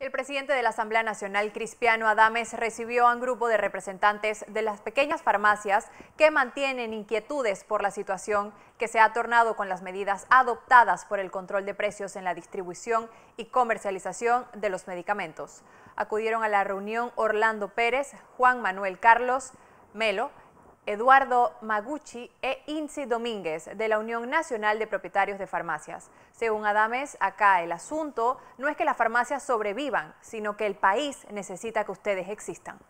El presidente de la Asamblea Nacional, Cristiano Adames, recibió a un grupo de representantes de las pequeñas farmacias que mantienen inquietudes por la situación que se ha tornado con las medidas adoptadas por el control de precios en la distribución y comercialización de los medicamentos. Acudieron a la reunión Orlando Pérez, Juan Manuel Carlos Melo, Eduardo Maguchi e Inzi Domínguez de la Unión Nacional de Propietarios de Farmacias. Según Adames, acá el asunto no es que las farmacias sobrevivan, sino que el país necesita que ustedes existan.